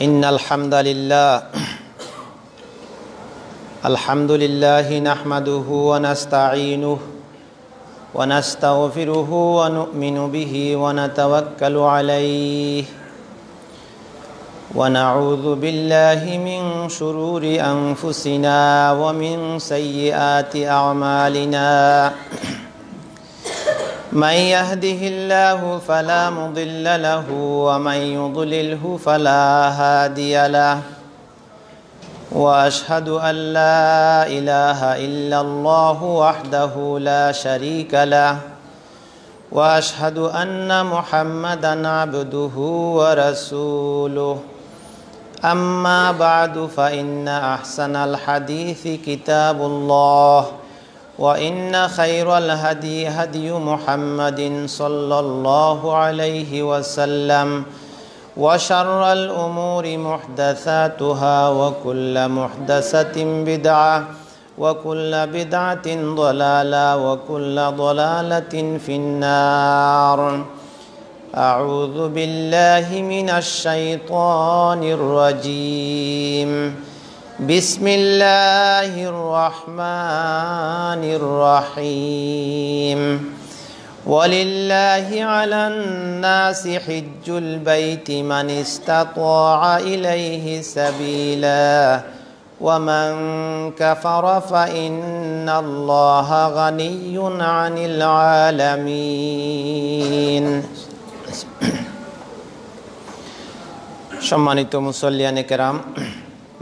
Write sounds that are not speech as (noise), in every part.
إن الحمد لله (clears throat) الحمد لله نحمده ونستعينه ونستغفره ونؤمن به ونتوكل عليه ونعوذ بالله من شرور أنفسنا ومن سيئات أعمالنا (clears throat) من يهده الله فلا مضل له ومن يضلله فلا هادي له واشهد ان لا اله الا الله وحده لا شريك له واشهد ان محمدا عبده ورسوله اما بعد فان احسن الحديث كتاب الله وإن خير الهدي هدي محمد صلى الله عليه وسلم وشر الأمور محدثاتها وكل محدثة بدعة وكل بدعة ضلالة وكل ضلالة في النار أعوذ بالله من الشيطان الرجيم بسم الله الرحمن الرحيم ولله على الناس حج البيت من استطاع إليه سبيلا ومن كفر فإن الله غني عن العالمين সম্মানিত মুসল্লিয়ানে الكرام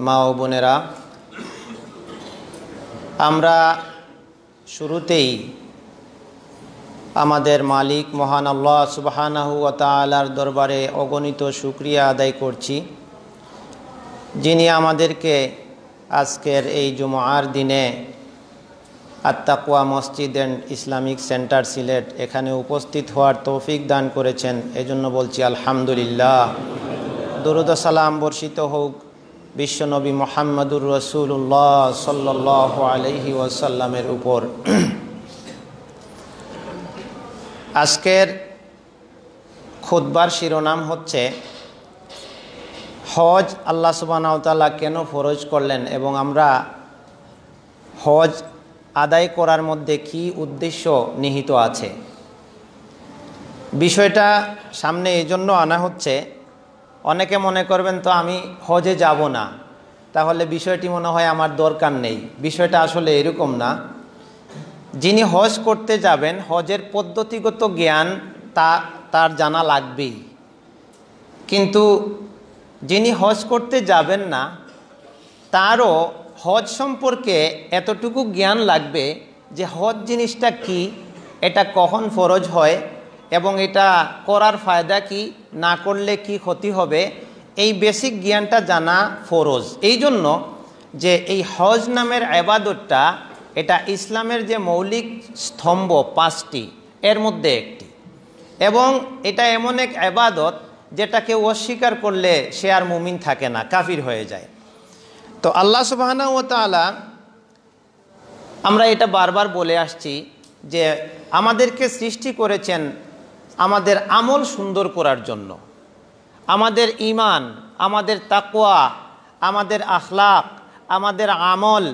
মা ও বোনেরা আমরা শুরুতেই আমাদের মালিক মহান আল্লাহ সুবাহানাহু তালার দরবারে অগণিত শুক্রিয়া আদায় করছি যিনি আমাদেরকে আজকের এই জুমার দিনে আত্মাকুয়া মসজিদ অ্যান্ড ইসলামিক সেন্টার সিলেট এখানে উপস্থিত হওয়ার তৌফিক দান করেছেন এজন্য বলছি আলহামদুলিল্লাহ দরুদ সালাম বর্ষিত হোক বিশ্বনবী মোহাম্মদুর রসুল্লাহ সাল্লাহ আলহি ওয়াসাল্লামের উপর আজকের খুদ্বার শিরোনাম হচ্ছে হজ আল্লাহ সুবাহতালা কেন ফরজ করলেন এবং আমরা হজ আদায় করার মধ্যে কি উদ্দেশ্য নিহিত আছে বিষয়টা সামনে এজন্য আনা হচ্ছে অনেকে মনে করবেন তো আমি হজে যাব না তাহলে বিষয়টি মনে হয় আমার দরকার নেই বিষয়টা আসলে এরকম না যিনি হজ করতে যাবেন হজের পদ্ধতিগত জ্ঞান তা তার জানা লাগবেই কিন্তু যিনি হজ করতে যাবেন না তারও হজ সম্পর্কে এতটুকু জ্ঞান লাগবে যে হজ জিনিসটা কি এটা কখন ফরজ হয় এবং এটা করার ফায়দা কি না করলে কি ক্ষতি হবে এই বেসিক জ্ঞানটা জানা ফরজ এই জন্য যে এই হজ নামের আবাদতটা এটা ইসলামের যে মৌলিক স্তম্ভ পাঁচটি এর মধ্যে একটি এবং এটা এমন এক আবাদত যেটাকে অস্বীকার করলে সে আর মুমিন থাকে না কাফির হয়ে যায় তো আল্লাহ সুবাহানা ও তালা আমরা এটা বারবার বলে আসছি যে আমাদেরকে সৃষ্টি করেছেন আমাদের আমল সুন্দর করার জন্য আমাদের ইমান আমাদের তাকোয়া আমাদের আখলাক আমাদের আমল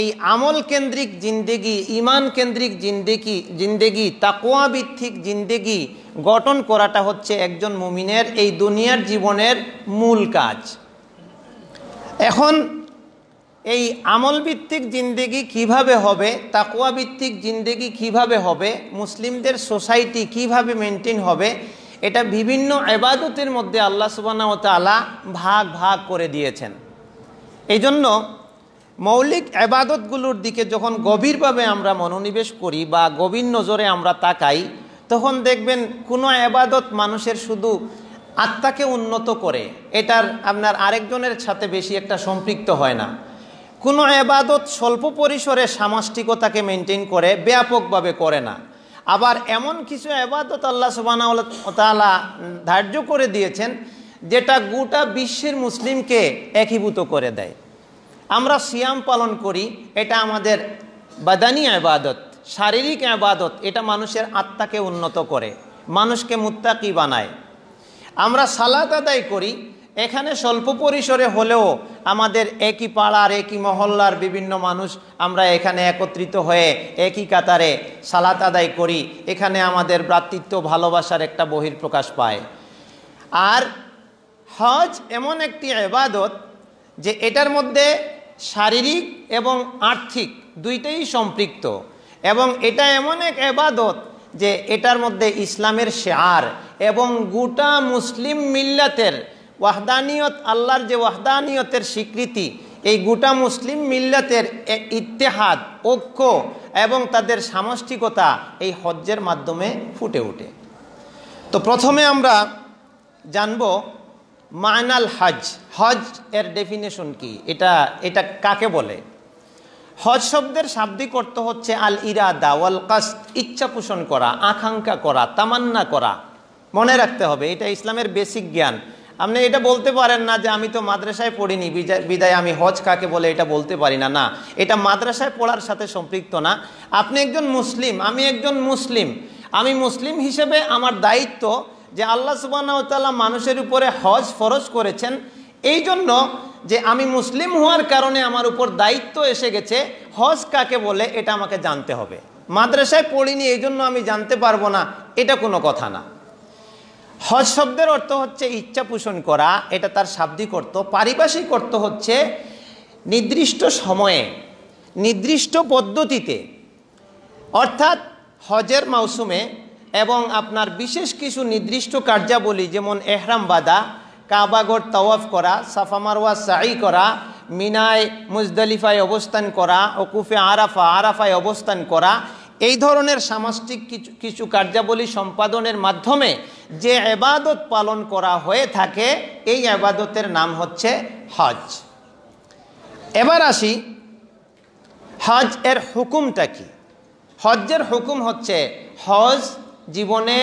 এই আমল কেন্দ্রিক জিন্দেগি ইমান কেন্দ্রিক জিন্দেগি জিন্দেগি তাকোয়া ভিত্তিক জিন্দেগি গঠন করাটা হচ্ছে একজন মুমিনের এই দুনিয়ার জীবনের মূল কাজ এখন এই আমলভিত্তিক জিন্দেগি কিভাবে হবে তাকুয়াভিত্তিক জিন্দেগি কিভাবে হবে মুসলিমদের সোসাইটি কিভাবে মেনটেন হবে এটা বিভিন্ন এবাদতের মধ্যে আল্লাহ সুবাহ তালা ভাগ ভাগ করে দিয়েছেন এই জন্য মৌলিক আবাদতগুলোর দিকে যখন গভীরভাবে আমরা মনোনিবেশ করি বা গভীর নজরে আমরা তাকাই তখন দেখবেন কোনো আবাদত মানুষের শুধু আত্মাকে উন্নত করে এটার আপনার আরেকজনের সাথে বেশি একটা সম্পৃক্ত হয় না কোনো এবাদত স্বল্প পরিসরে সামাষ্টিকতাকে মেনটেন করে ব্যাপকভাবে করে না আবার এমন কিছু এবাদত আল্লাহ সুবাহতালা ধার্য করে দিয়েছেন যেটা গোটা বিশ্বের মুসলিমকে একীভূত করে দেয় আমরা সিয়াম পালন করি এটা আমাদের বাদানি আবাদত শারীরিক আবাদত এটা মানুষের আত্মাকে উন্নত করে মানুষকে মুত্তাকি বানায় আমরা সালাত আদায় করি এখানে স্বল্প পরিসরে হলেও আমাদের একই পাড়ার একই মহল্লার বিভিন্ন মানুষ আমরা এখানে একত্রিত হয়ে একই কাতারে সালাত আদায় করি এখানে আমাদের ভ্রাতৃত্ব ভালোবাসার একটা বহির প্রকাশ পায় আর হজ এমন একটি আবাদত যে এটার মধ্যে শারীরিক এবং আর্থিক দুইটাই সম্পৃক্ত এবং এটা এমন এক আবাদত যে এটার মধ্যে ইসলামের শেয়ার এবং গোটা মুসলিম মিল্লাতের ওয়াহদানিয়ত আল্লাহর যে ওয়াহদানিয়তের স্বীকৃতি এই গোটা মুসলিম মিল্লাতের ইত্তেহাদ ঐক্য এবং তাদের সামষ্টিকতা এই হজ্জের মাধ্যমে ফুটে ওঠে তো প্রথমে আমরা জানব মায়নাল হজ হজ এর ডেফিনেশন কি এটা এটা কাকে বলে হজ শব্দের শাব্দিক অর্থ হচ্ছে আল ইরাদা ওয়াল কাস্ত ইচ্ছা পোষণ করা আকাঙ্ক্ষা করা তামান্না করা মনে রাখতে হবে এটা ইসলামের বেসিক জ্ঞান আপনি এটা বলতে পারেন না যে আমি তো মাদ্রাসায় পড়িনি বিদায় আমি হজ কাকে বলে এটা বলতে পারি না না এটা মাদ্রাসায় পড়ার সাথে সম্পৃক্ত না আপনি একজন মুসলিম আমি একজন মুসলিম আমি মুসলিম হিসেবে আমার দায়িত্ব যে আল্লাহ সুবাহতাল্লাহ মানুষের উপরে হজ ফরজ করেছেন এই জন্য যে আমি মুসলিম হওয়ার কারণে আমার উপর দায়িত্ব এসে গেছে হজ কাকে বলে এটা আমাকে জানতে হবে মাদ্রাসায় পড়িনি এই জন্য আমি জানতে পারবো না এটা কোনো কথা না হজ শব্দের অর্থ হচ্ছে ইচ্ছা পোষণ করা এটা তার শাব্দিক অর্থ পারিপার্শ্বিক অর্থ হচ্ছে নির্দিষ্ট সময়ে নির্দিষ্ট পদ্ধতিতে অর্থাৎ হজের মৌসুমে এবং আপনার বিশেষ কিছু নির্দিষ্ট কার্যাবলী যেমন এহরাম বাদা কাবাগর তাওয়াফ করা সাফা মারওয়া সাই করা মিনায় মুজদালিফায় অবস্থান করা ওকুফে আরাফা আরাফায় অবস্থান করা এই ধরনের সামাষ্টিক কিছু কিছু কার্যাবলী সম্পাদনের মাধ্যমে যে এবাদত পালন করা হয়ে থাকে এই আবাদতের নাম হচ্ছে হজ এবার আসি হজ এর হুকুমটা কি হজ্জের হুকুম হচ্ছে হজ জীবনে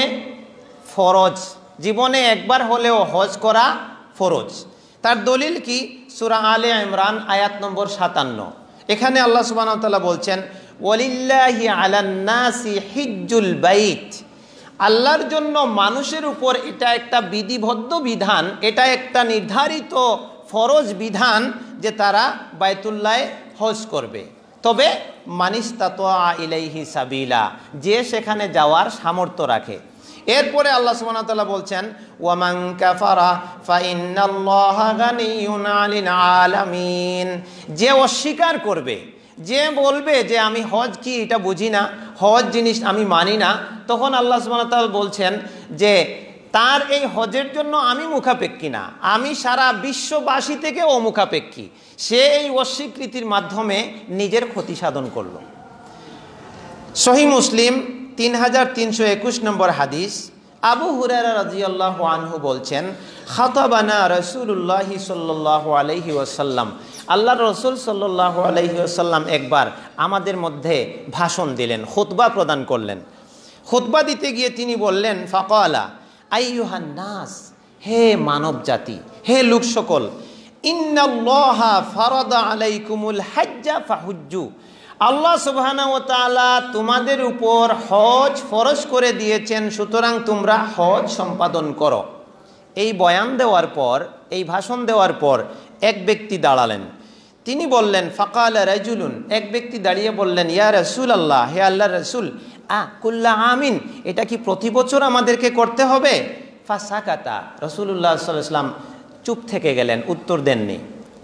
ফরজ জীবনে একবার হলেও হজ করা ফরজ তার দলিল কি সুরা আলে ইমরান আয়াত নম্বর সাতান্ন এখানে আল্লাহ সুবাহতাল্লাহ বলছেন ওলিল্লাহি আলান্নাসি হিজুল বাইট আল্লাহর জন্য মানুষের উপর এটা একটা বিধিবদ্ধ বিধান এটা একটা নির্ধারিত ফরজ বিধান যে তারা বায়তুল্লায় হজ করবে তবে মানিস তাতোয়া ইলাইহি সাবিলা যে সেখানে যাওয়ার সামর্থ্য রাখে এরপরে আল্লাহ সুবহানাহু বলছেন ওয়ামাং কাফারা ফাইন্নাল্লাহা গানিউন আলিল আলামিন যে অস্বীকার করবে যে বলবে যে আমি হজ কি এটা বুঝি না হজ জিনিস আমি মানি না তখন আল্লাহ সুবাহতাল বলছেন যে তার এই হজের জন্য আমি মুখাপেক্ষী না আমি সারা বিশ্ববাসী থেকে অমুখাপেক্ষী সে এই অস্বীকৃতির মাধ্যমে নিজের ক্ষতি সাধন করল সহি মুসলিম তিন হাজার তিনশো একুশ নম্বর হাদিস আবু হুরারা রাজিয়াল্লাহ আনহু বলছেন খাতাবানা রসুল্লাহি সাল্লাহ আলহি ওসাল্লাম আল্লাহ রসুল সাল্লাহ আলহি ওসাল্লাম একবার আমাদের মধ্যে ভাষণ দিলেন খুতবা প্রদান করলেন খুতবা দিতে গিয়ে তিনি বললেন ফকলা আইহান নাস হে মানব জাতি হে লোক সকল ইন্নাল্লাহা ফরদা আলাইকুমুল হাজ্জা ফাহুজ্জু আল্লাহ সুবহানাহু ওয়া তাআলা তোমাদের উপর হজ ফরজ করে দিয়েছেন সুতরাং তোমরা হজ সম্পাদন করো এই বয়ান দেওয়ার পর এই ভাষণ দেওয়ার পর এক ব্যক্তি দাঁড়ালেন তিনি বললেন ফাকাল রাজুলুন এক ব্যক্তি দাঁড়িয়ে বললেন ইয়া রসুল আল্লাহ হে আল্লাহ রসুল আ কুল্লা আমিন এটা কি প্রতি বছর আমাদেরকে করতে হবে ফাসাকাতা রসুল্লাহ সাল্লাম চুপ থেকে গেলেন উত্তর দেননি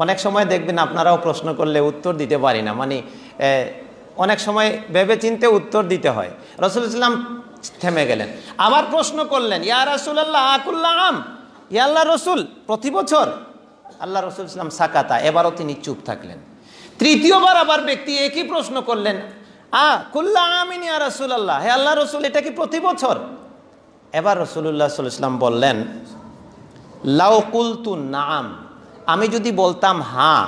অনেক সময় দেখবেন আপনারাও প্রশ্ন করলে উত্তর দিতে পারি না মানে অনেক সময় ভেবে চিনতে উত্তর দিতে হয় রসুল ইসলাম থেমে গেলেন আবার প্রশ্ন করলেন ইয়া রাসুল আল্লাহ আকুল্লাহ আম ইয়া আল্লাহ রসুল প্রতি বছর আল্লাহ রসুল ইসলাম সাকাতা এবারও তিনি চুপ থাকলেন তৃতীয়বার আবার ব্যক্তি একই প্রশ্ন করলেন আ কুল্লা আমিন ইয়া রসুল আল্লাহ হে আল্লাহ রসুল এটা কি প্রতি বছর এবার রসুল্লাহ ইসলাম বললেন তু নাম আমি যদি বলতাম হা হ্যাঁ,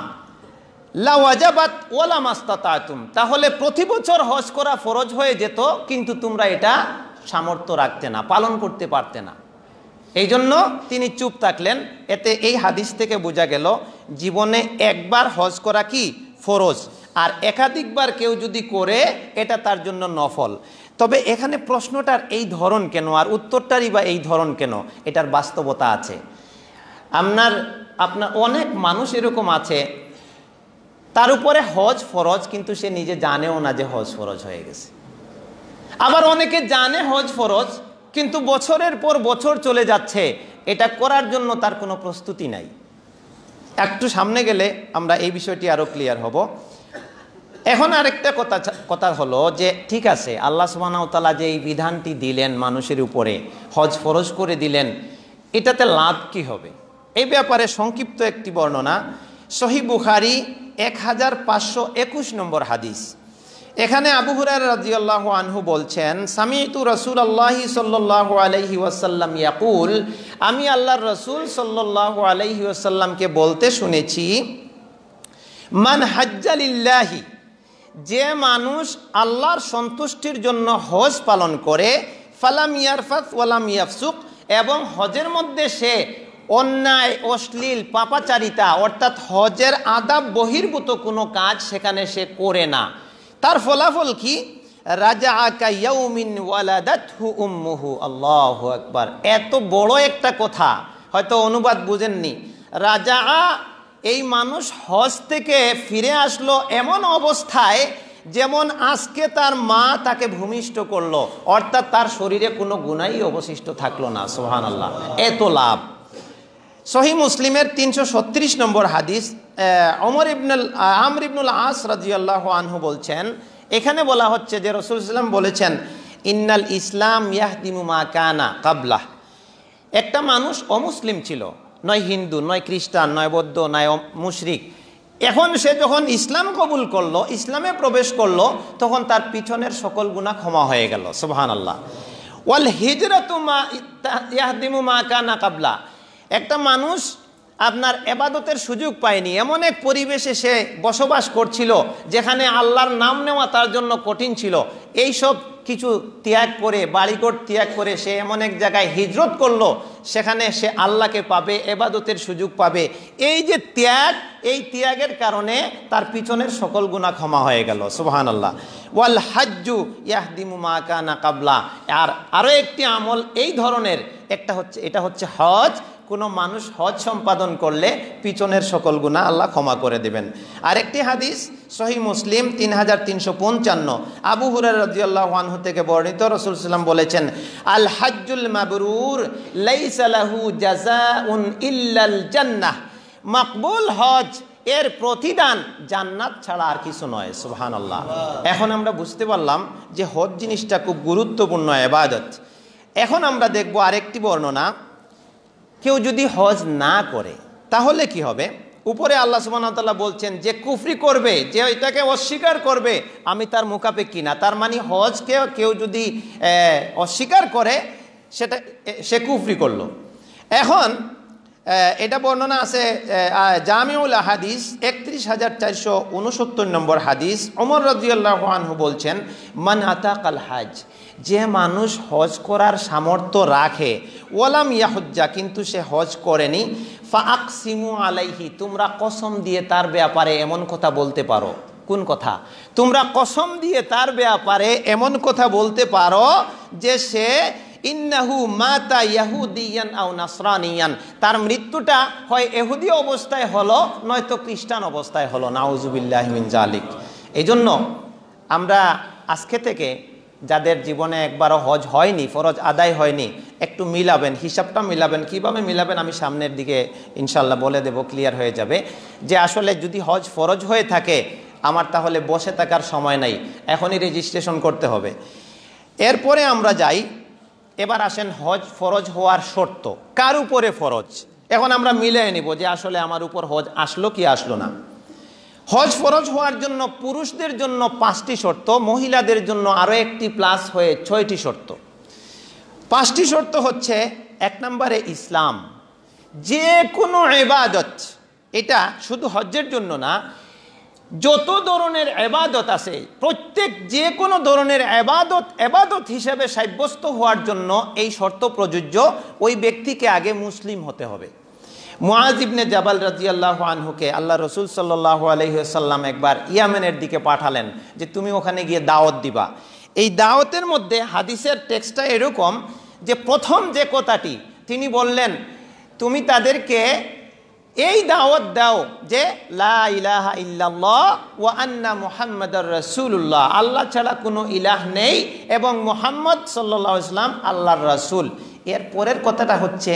লাওয়াজাবাত ওলা তাতুম তাহলে প্রতি বছর হজ করা ফরজ হয়ে যেত কিন্তু তোমরা এটা সামর্থ্য রাখতে না পালন করতে পারতে না এই জন্য তিনি চুপ থাকলেন এতে এই হাদিস থেকে বোঝা গেল জীবনে একবার হজ করা কি ফরজ আর একাধিকবার কেউ যদি করে এটা তার জন্য নফল তবে এখানে প্রশ্নটার এই ধরন কেন আর উত্তরটারই বা এই ধরন কেন এটার বাস্তবতা আছে আপনার আপনার অনেক মানুষ এরকম আছে তার উপরে হজ ফরজ কিন্তু সে নিজে জানেও না যে হজ ফরজ হয়ে গেছে আবার অনেকে জানে হজ ফরজ কিন্তু বছরের পর বছর চলে যাচ্ছে এটা করার জন্য তার কোনো প্রস্তুতি নাই একটু সামনে গেলে আমরা এই বিষয়টি আরও ক্লিয়ার হব এখন আরেকটা কথা কথা হলো যে ঠিক আছে আল্লাহ সুবাহতালা যে এই বিধানটি দিলেন মানুষের উপরে হজ ফরজ করে দিলেন এটাতে লাভ কি হবে এই ব্যাপারে সংক্ষিপ্ত একটি বর্ণনা সহি বুখারি এক হাজার পাঁচশো একুশ নম্বর হাদিস এখানে আবু হুরার রাজিউল্লাহ আনহু বলছেন সামিতু রসুল আল্লাহি সাল্লাহ আলহি ওয়াসাল্লাম ইয়াকুল আমি আল্লাহর রসুল সাল্লাহ আলহি ওয়াসাল্লামকে বলতে শুনেছি মান হাজ্জালিল্লাহি যে মানুষ আল্লাহর সন্তুষ্টির জন্য হজ পালন করে ফালাম ইয়ারফাত ওয়ালাম ইয়াফসুক এবং হজের মধ্যে সে অন্যায় অশ্লীল পাপাচারিতা অর্থাৎ হজের আদাব বহির্ভূত কোনো কাজ সেখানে সে করে না তার ফলাফল কি রাজা আকাউমিন আল্লাহ একবার এত বড় একটা কথা হয়তো অনুবাদ বুঝেননি রাজা এই মানুষ হজ থেকে ফিরে আসলো এমন অবস্থায় যেমন আজকে তার মা তাকে ভূমিষ্ঠ করলো অর্থাৎ তার শরীরে কোনো গুণাই অবশিষ্ট থাকলো না সোহান আল্লাহ এত লাভ সহি মুসলিমের তিনশো ছত্রিশ নম্বর হাদিস অমর ইবনুল আমর ইবনুল আস রাজিউল্লাহ আনহু বলছেন এখানে বলা হচ্ছে যে রসুল ইসলাম বলেছেন ইন্নাল ইসলাম ইয়াহদিমু মা কানা কাবলা একটা মানুষ অমুসলিম ছিল নয় হিন্দু নয় খ্রিস্টান নয় বৌদ্ধ নয় মুশরিক এখন সে যখন ইসলাম কবুল করলো ইসলামে প্রবেশ করলো তখন তার পিছনের সকল গুণা ক্ষমা হয়ে গেল সোহান আল্লাহ ওয়াল হিজরত মা ইয়াহদিমু মা কানা কাবলা একটা মানুষ আপনার এবাদতের সুযোগ পায়নি এমন এক পরিবেশে সে বসবাস করছিল যেখানে আল্লাহর নাম নেওয়া তার জন্য কঠিন ছিল এই সব কিছু ত্যাগ করে বাড়িঘর ত্যাগ করে সে এমন এক জায়গায় হিজরত করলো সেখানে সে আল্লাহকে পাবে এবাদতের সুযোগ পাবে এই যে ত্যাগ এই ত্যাগের কারণে তার পিছনের সকল গুণা ক্ষমা হয়ে গেল সুহান আল্লাহ ওয়াল হাজ্জু ইয়াহদিমু মা কানা কাবলা আর আরও একটি আমল এই ধরনের একটা হচ্ছে এটা হচ্ছে হজ কোনো মানুষ হজ সম্পাদন করলে পিছনের সকল গুণা আল্লাহ ক্ষমা করে দেবেন আরেকটি হাদিস সহি মুসলিম তিন হাজার তিনশো পঞ্চান্ন আবু হুরার রাজিউল্লাহান থেকে বর্ণিত রসুল সাল্লাম বলেছেন আল হাজুল মাবরুর লাইসালাহু জাজা উন ইল্লাল জান্নাহ মাকবুল হজ এর প্রতিদান জান্নাত ছাড়া আর কিছু নয় সুহান আল্লাহ এখন আমরা বুঝতে পারলাম যে হজ জিনিসটা খুব গুরুত্বপূর্ণ এবাদত এখন আমরা দেখব আরেকটি বর্ণনা কেউ যদি হজ না করে তাহলে কি হবে উপরে আল্লাহ সুবাহতাল্লাহ বলছেন যে কুফরি করবে যে এটাকে অস্বীকার করবে আমি তার মুখাপে কিনা তার মানে হজকে কেউ যদি অস্বীকার করে সেটা সে কুফরি করলো এখন এটা বর্ণনা আছে জামিউল হাদিস একত্রিশ হাজার চারশো উনসত্তর নম্বর হাদিস অমর রাজিউল্লাহ আনহু বলছেন মান আল হাজ যে মানুষ হজ করার সামর্থ্য রাখে ওলাম ইয়াহজ্জা কিন্তু সে হজ করেনি ফাক সিমু আলাইহি তোমরা কসম দিয়ে তার ব্যাপারে এমন কথা বলতে পারো কোন কথা তোমরা কসম দিয়ে তার ব্যাপারে এমন কথা বলতে পারো যে সে ইন্নাহু মাতা ইয়াহুদিয়ান আও নাসরানিয়ান তার মৃত্যুটা হয় এহুদি অবস্থায় হলো নয়তো খ্রিস্টান অবস্থায় হলো নাউজুবিল্লাহ মিন জালিক এই জন্য আমরা আজকে থেকে যাদের জীবনে একবারও হজ হয়নি ফরজ আদায় হয়নি একটু মিলাবেন হিসাবটা মিলাবেন কিভাবে মিলাবেন আমি সামনের দিকে ইনশাল্লাহ বলে দেব ক্লিয়ার হয়ে যাবে যে আসলে যদি হজ ফরজ হয়ে থাকে আমার তাহলে বসে থাকার সময় নাই এখনই রেজিস্ট্রেশন করতে হবে এরপরে আমরা যাই এবার আসেন হজ ফরজ হওয়ার শর্ত কার উপরে ফরজ এখন আমরা মিলিয়ে নিব যে আসলে আমার উপর হজ আসলো কি আসলো না হজ ফরজ হওয়ার জন্য পুরুষদের জন্য পাঁচটি শর্ত মহিলাদের জন্য আরও একটি প্লাস হয়ে ছয়টি শর্ত পাঁচটি শর্ত হচ্ছে এক নম্বরে ইসলাম যে কোনো এবাদত এটা শুধু হজ্জের জন্য না যত ধরনের এবাদত আছে প্রত্যেক যে কোনো ধরনের এবাদত এবাদত হিসেবে সাব্যস্ত হওয়ার জন্য এই শর্ত প্রযোজ্য ওই ব্যক্তিকে আগে মুসলিম হতে হবে মহাজিবনে জাবাল রাজি আল্লাহ আনহুকে আল্লাহ রসুল সাল্লাহ আলহিহাল্লাম একবার ইয়ামেনের দিকে পাঠালেন যে তুমি ওখানে গিয়ে দাওয়াত দিবা এই দাওয়াতের মধ্যে হাদিসের টেক্সটটা এরকম যে প্রথম যে কথাটি তিনি বললেন তুমি তাদেরকে এই দাওয়াত দাও যে লা ইলাহা ইল্লাল্লাহ ওয়া আল্লাহ ছাড়া কোনো ইলাহ নেই এবং মুহাম্মদ সাল্লাল্লাহু ইসলাম আল্লাহ আল্লাহর রাসূল এর পরের কথাটা হচ্ছে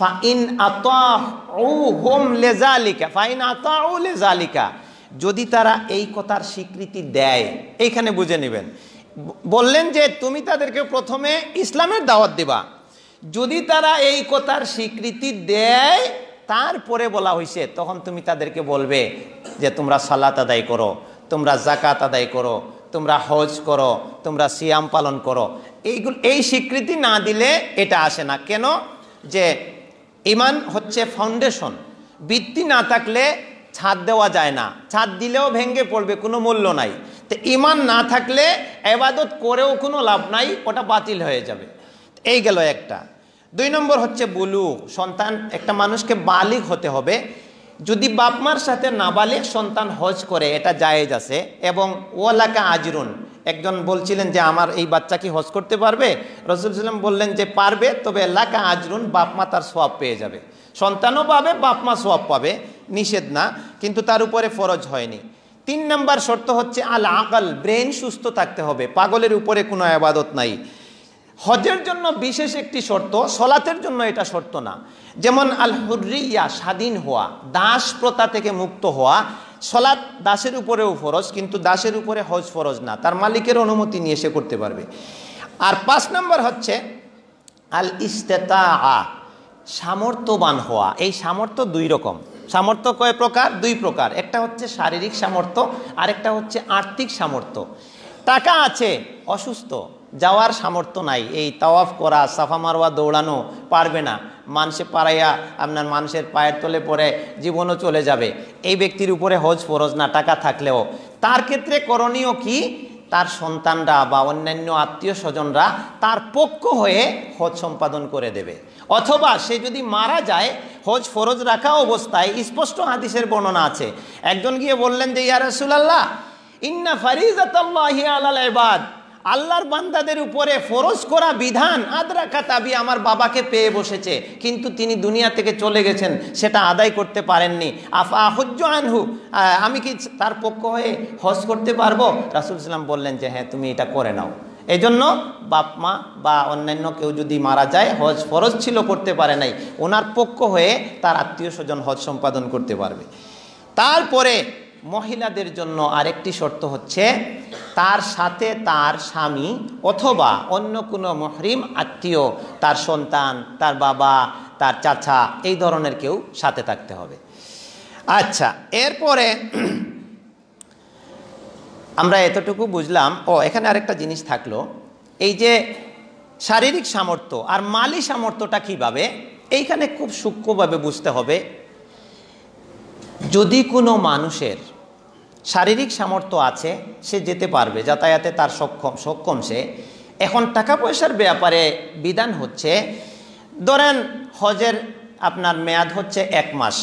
ফাইন আতাহুম লেজালিকা ফাইন আতাউ লেজালিকা যদি তারা এই কথার স্বীকৃতি দেয় এইখানে বুঝে নেবেন বললেন যে তুমি তাদেরকে প্রথমে ইসলামের দাওয়াত দিবা যদি তারা এই কথার স্বীকৃতি দেয় তারপরে বলা হয়েছে তখন তুমি তাদেরকে বলবে যে তোমরা সালাত আদায় করো তোমরা জাকাত আদায় করো তোমরা হজ করো তোমরা সিয়াম পালন করো এইগুলো এই স্বীকৃতি না দিলে এটা আসে না কেন যে ইমান হচ্ছে ফাউন্ডেশন বৃত্তি না থাকলে ছাদ দেওয়া যায় না ছাদ দিলেও ভেঙ্গে পড়বে কোনো মূল্য নাই তো ইমান না থাকলে এবাদত করেও কোনো লাভ নাই ওটা বাতিল হয়ে যাবে এই গেল একটা দুই নম্বর হচ্ছে বুলু সন্তান একটা মানুষকে বালিক হতে হবে যদি বাপমার সাথে নাবালিক সন্তান হজ করে এটা জায়েজ আছে এবং ওয়ালাকা আজরুন একজন বলছিলেন যে আমার এই বাচ্চা কি হজ করতে পারবে রসুল সাল্লাম বললেন যে পারবে তবে এলাকা আজরুন বাপমা তার সোয়াব পেয়ে যাবে সন্তানও পাবে বাপমা সোয়াব পাবে নিষেধ না কিন্তু তার উপরে ফরজ হয়নি তিন নম্বর শর্ত হচ্ছে আল আকাল ব্রেন সুস্থ থাকতে হবে পাগলের উপরে কোনো আবাদত নাই হজের জন্য বিশেষ একটি শর্ত সলাতের জন্য এটা শর্ত না যেমন আল হুর্রিয়া স্বাধীন হওয়া দাস প্রথা থেকে মুক্ত হওয়া সলাৎ দাসের উপরেও ফরজ কিন্তু দাসের উপরে হজ ফরজ না তার মালিকের অনুমতি নিয়ে সে করতে পারবে আর পাঁচ নম্বর হচ্ছে আল ইস্তেতা সামর্থ্যবান হওয়া এই সামর্থ্য দুই রকম সামর্থ্য কয় প্রকার দুই প্রকার একটা হচ্ছে শারীরিক সামর্থ্য আরেকটা হচ্ছে আর্থিক সামর্থ্য টাকা আছে অসুস্থ যাওয়ার সামর্থ্য নাই এই তাওয়াফ করা সাফা মারোয়া দৌড়ানো পারবে না মানুষে পাড়াইয়া আপনার মানুষের পায়ের তলে পরে জীবনও চলে যাবে এই ব্যক্তির উপরে হজ ফরজ না টাকা থাকলেও তার ক্ষেত্রে করণীয় কি তার সন্তানরা বা অন্যান্য আত্মীয় স্বজনরা তার পক্ষ হয়ে হজ সম্পাদন করে দেবে অথবা সে যদি মারা যায় হজ ফরজ রাখা অবস্থায় স্পষ্ট হাদিসের বর্ণনা আছে একজন গিয়ে বললেন যে ইয়া রসুলাল্লাহ ইন্না ফারিজাত আলাল এবাদ আল্লাহর বান্দাদের উপরে ফরজ করা বিধান আদরা খাতাবি আমার বাবাকে পেয়ে বসেছে কিন্তু তিনি দুনিয়া থেকে চলে গেছেন সেটা আদায় করতে পারেননি আফা হজ্জ আনহু আমি কি তার পক্ষ হয়ে হজ করতে পারবো রাসুল ইসলাম বললেন যে হ্যাঁ তুমি এটা করে নাও এই জন্য বাপ মা বা অন্যান্য কেউ যদি মারা যায় হজ ফরজ ছিল করতে পারে নাই ওনার পক্ষ হয়ে তার আত্মীয় স্বজন হজ সম্পাদন করতে পারবে তারপরে মহিলাদের জন্য আরেকটি শর্ত হচ্ছে তার সাথে তার স্বামী অথবা অন্য কোনো মহরিম আত্মীয় তার সন্তান তার বাবা তার চাচা এই ধরনের কেউ সাথে থাকতে হবে আচ্ছা এরপরে আমরা এতটুকু বুঝলাম ও এখানে আরেকটা জিনিস থাকলো এই যে শারীরিক সামর্থ্য আর মালি সামর্থ্যটা কিভাবে এইখানে খুব সূক্ষ্মভাবে বুঝতে হবে যদি কোনো মানুষের শারীরিক সামর্থ্য আছে সে যেতে পারবে যাতায়াতে তার সক্ষম সক্ষম সে এখন টাকা পয়সার ব্যাপারে বিধান হচ্ছে ধরেন হজের আপনার মেয়াদ হচ্ছে এক মাস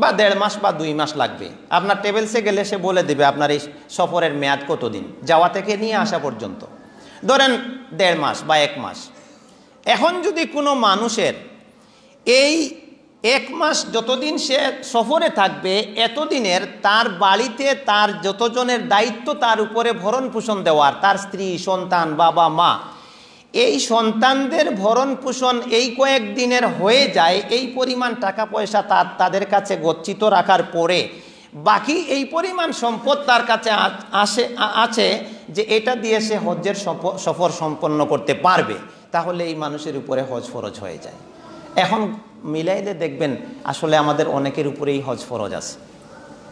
বা দেড় মাস বা দুই মাস লাগবে আপনার টেবিলসে গেলে সে বলে দেবে আপনার এই সফরের মেয়াদ কতদিন যাওয়া থেকে নিয়ে আসা পর্যন্ত ধরেন দেড় মাস বা এক মাস এখন যদি কোনো মানুষের এই এক মাস যতদিন সে সফরে থাকবে এতদিনের তার বাড়িতে তার যতজনের দায়িত্ব তার উপরে ভরণ পোষণ দেওয়ার তার স্ত্রী সন্তান বাবা মা এই সন্তানদের ভরণ পোষণ এই কয়েকদিনের হয়ে যায় এই পরিমাণ টাকা পয়সা তার তাদের কাছে গচ্ছিত রাখার পরে বাকি এই পরিমাণ সম্পদ তার কাছে আসে আছে যে এটা দিয়ে সে হজ্জের সফর সম্পন্ন করতে পারবে তাহলে এই মানুষের উপরে হজ ফরজ হয়ে যায় এখন মিলাইলে দেখবেন আসলে আমাদের অনেকের উপরেই হজ ফরজ আছে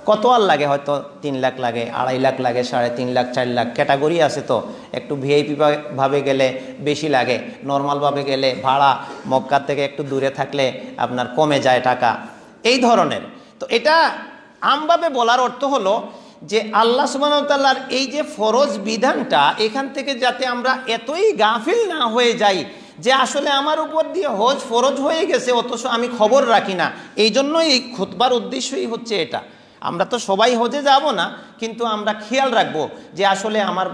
কত আর লাগে হয়তো তিন লাখ লাগে আড়াই লাখ লাগে সাড়ে তিন লাখ চার লাখ ক্যাটাগরি আছে তো একটু ভিআইপি ভাবে গেলে বেশি লাগে নর্মালভাবে গেলে ভাড়া মক্কা থেকে একটু দূরে থাকলে আপনার কমে যায় টাকা এই ধরনের তো এটা আমভাবে বলার অর্থ হলো যে আল্লাহ সুবাহতাল্লার এই যে ফরজ বিধানটা এখান থেকে যাতে আমরা এতই গাফিল না হয়ে যাই যে আসলে আমার উপর দিয়ে হজ ফরজ হয়ে গেছে অথচ আমি খবর রাখি না এই জন্যই এই খুতবার উদ্দেশ্যই হচ্ছে এটা আমরা তো সবাই হজে যাব না কিন্তু আমরা খেয়াল রাখবো যে আসলে আমার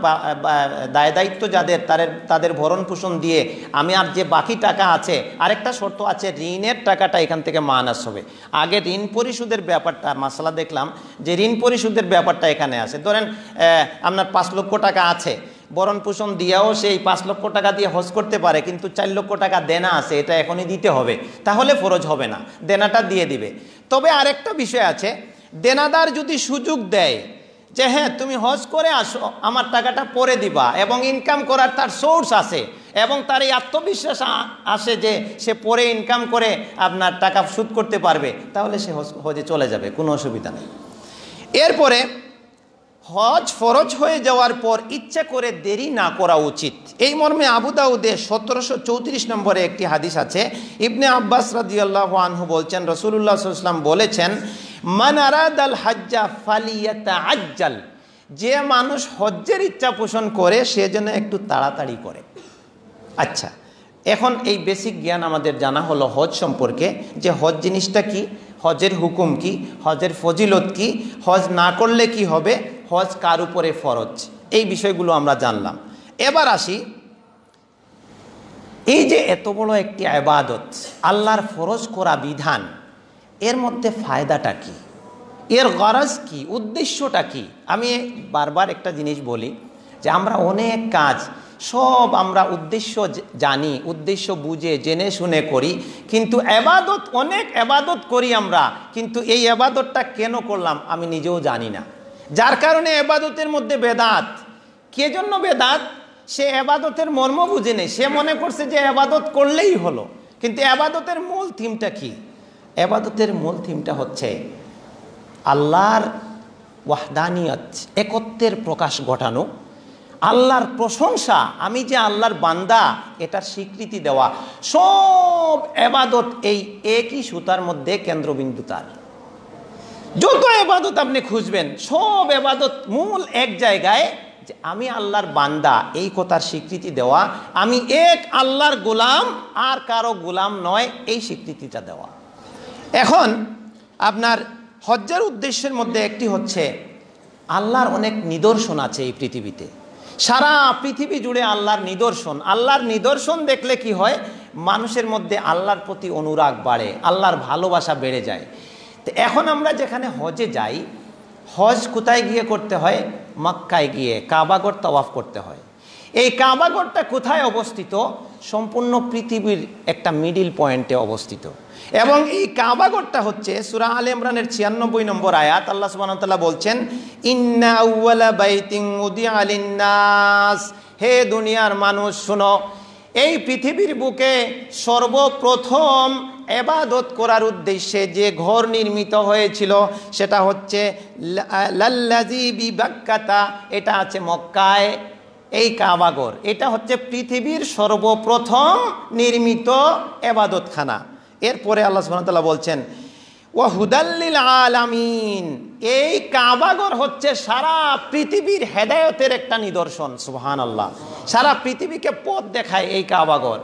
দায় দায়িত্ব যাদের তাদের তাদের ভরণ পোষণ দিয়ে আমি আর যে বাকি টাকা আছে আরেকটা শর্ত আছে ঋণের টাকাটা এখান থেকে মানাস হবে আগে ঋণ পরিশোধের ব্যাপারটা মশলা দেখলাম যে ঋণ পরিশোধের ব্যাপারটা এখানে আছে ধরেন আপনার পাঁচ লক্ষ টাকা আছে বরণ পোষণ দিয়েও সেই পাঁচ লক্ষ টাকা দিয়ে হজ করতে পারে কিন্তু চার লক্ষ টাকা দেনা আছে এটা এখনই দিতে হবে তাহলে ফরজ হবে না দেনাটা দিয়ে দিবে তবে আরেকটা বিষয় আছে দেনাদার যদি সুযোগ দেয় যে হ্যাঁ তুমি হজ করে আসো আমার টাকাটা পরে দিবা এবং ইনকাম করার তার সোর্স আছে এবং তার এই আত্মবিশ্বাস আসে যে সে পরে ইনকাম করে আপনার টাকা শোধ করতে পারবে তাহলে সে হজে চলে যাবে কোনো অসুবিধা নেই এরপরে হজ ফরজ হয়ে যাওয়ার পর ইচ্ছা করে দেরি না করা উচিত এই মর্মে আবুদাউদে সতেরোশো চৌত্রিশ নম্বরে একটি হাদিস আছে ইবনে আব্বাস আল্লাহ আনহু বলছেন রসুল্লাহ ইসলাম বলেছেন মান আল হাজ্জা ফালিয়াতা আজ্জাল যে মানুষ হজ্জের ইচ্ছা পোষণ করে সে যেন একটু তাড়াতাড়ি করে আচ্ছা এখন এই বেসিক জ্ঞান আমাদের জানা হলো হজ সম্পর্কে যে হজ জিনিসটা কি হজের হুকুম কি হজের ফজিলত কি হজ না করলে কি হবে হজ কার উপরে ফরজ এই বিষয়গুলো আমরা জানলাম এবার আসি এই যে এত বড় একটি আবাদত আল্লাহর ফরজ করা বিধান এর মধ্যে ফায়দাটা কি এর গরজ কি উদ্দেশ্যটা কি আমি বারবার একটা জিনিস বলি যে আমরা অনেক কাজ সব আমরা উদ্দেশ্য জানি উদ্দেশ্য বুঝে জেনে শুনে করি কিন্তু আবাদত অনেক আবাদত করি আমরা কিন্তু এই আবাদতটা কেন করলাম আমি নিজেও জানি না যার কারণে এবাদতের মধ্যে বেদাত কে জন্য বেদাত সে এবাদতের মর্ম বুঝে নেই সে মনে করছে যে এবাদত করলেই হলো কিন্তু এবাদতের মূল থিমটা কি এবাদতের মূল থিমটা হচ্ছে আল্লাহর ওয়াহদানিয়ত একত্বের প্রকাশ ঘটানো আল্লাহর প্রশংসা আমি যে আল্লাহর বান্দা এটার স্বীকৃতি দেওয়া সব এবাদত এই একই সুতার মধ্যে কেন্দ্রবিন্দু তার যত এবাদত আপনি খুঁজবেন সব এবাদত মূল এক জায়গায় যে আমি আল্লাহর বান্দা এই কথার স্বীকৃতি দেওয়া আমি এক আল্লাহর গোলাম আর কারো গোলাম নয় এই স্বীকৃতিটা দেওয়া এখন আপনার হজ্জার উদ্দেশ্যের মধ্যে একটি হচ্ছে আল্লাহর অনেক নিদর্শন আছে এই পৃথিবীতে সারা পৃথিবী জুড়ে আল্লাহর নিদর্শন আল্লাহর নিদর্শন দেখলে কি হয় মানুষের মধ্যে আল্লাহর প্রতি অনুরাগ বাড়ে আল্লাহর ভালোবাসা বেড়ে যায় তো এখন আমরা যেখানে হজে যাই হজ কোথায় গিয়ে করতে হয় মাক্কায় গিয়ে কাবাগর তওয়াফ করতে হয় এই কাবাগরটা কোথায় অবস্থিত সম্পূর্ণ পৃথিবীর একটা মিডিল পয়েন্টে অবস্থিত এবং এই কাবাগরটা হচ্ছে সুরা আল ইমরানের ছিয়ানব্বই নম্বর আয়াত আল্লাহ সুবাহতাল্লাহ বলছেন ইন্নাস হে দুনিয়ার মানুষ শুনো এই পৃথিবীর বুকে সর্বপ্রথম এবাদত করার উদ্দেশ্যে যে ঘর নির্মিত হয়েছিল সেটা হচ্ছে লাল্লাজিবি বাক্কাতা এটা আছে মক্কায় এই কাবাগর এটা হচ্ছে পৃথিবীর সর্বপ্রথম নির্মিত এবাদতখানা এরপরে আল্লাহ সুহামতাল্লাহ বলছেন ও হুদাল্লিল আলামিন এই কাবাগর হচ্ছে সারা পৃথিবীর হেদায়তের একটা নিদর্শন সুহান আল্লাহ সারা পৃথিবীকে পথ দেখায় এই কাবাগর